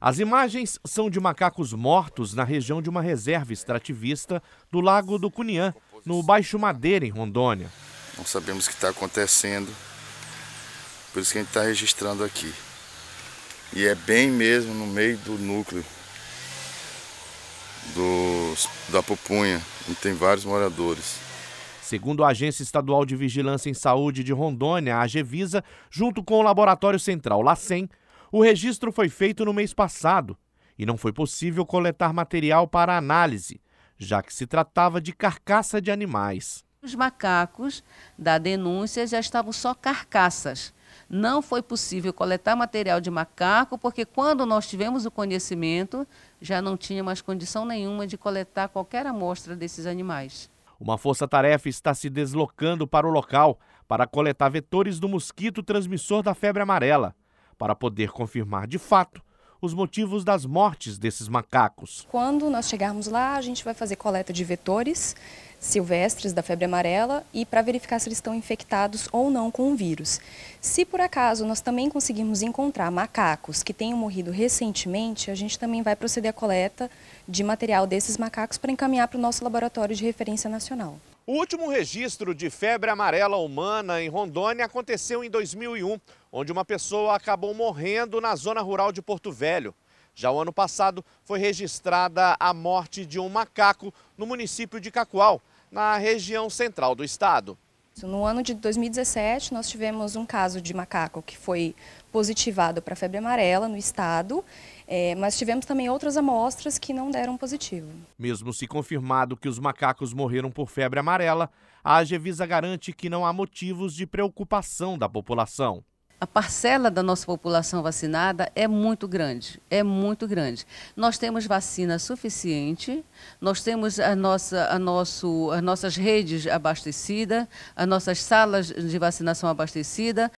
As imagens são de macacos mortos na região de uma reserva extrativista do Lago do Cunhã, no Baixo Madeira, em Rondônia. Não sabemos o que está acontecendo, por isso que a gente está registrando aqui. E é bem mesmo no meio do núcleo do, da Pupunha, onde tem vários moradores. Segundo a Agência Estadual de Vigilância em Saúde de Rondônia, a Agevisa, junto com o Laboratório Central LACEN, o registro foi feito no mês passado e não foi possível coletar material para análise, já que se tratava de carcaça de animais. Os macacos da denúncia já estavam só carcaças. Não foi possível coletar material de macaco, porque quando nós tivemos o conhecimento, já não tinha mais condição nenhuma de coletar qualquer amostra desses animais. Uma força-tarefa está se deslocando para o local para coletar vetores do mosquito transmissor da febre amarela para poder confirmar de fato os motivos das mortes desses macacos. Quando nós chegarmos lá, a gente vai fazer coleta de vetores silvestres da febre amarela e para verificar se eles estão infectados ou não com o vírus. Se por acaso nós também conseguirmos encontrar macacos que tenham morrido recentemente, a gente também vai proceder à coleta de material desses macacos para encaminhar para o nosso laboratório de referência nacional. O último registro de febre amarela humana em Rondônia aconteceu em 2001, onde uma pessoa acabou morrendo na zona rural de Porto Velho. Já o ano passado foi registrada a morte de um macaco no município de Cacoal, na região central do estado. No ano de 2017, nós tivemos um caso de macaco que foi positivado para febre amarela no estado, é, mas tivemos também outras amostras que não deram positivo. Mesmo se confirmado que os macacos morreram por febre amarela, a Agvisa garante que não há motivos de preocupação da população a parcela da nossa população vacinada é muito grande, é muito grande. Nós temos vacina suficiente, nós temos a nossa, a nosso, as nossas redes abastecidas, as nossas salas de vacinação abastecida,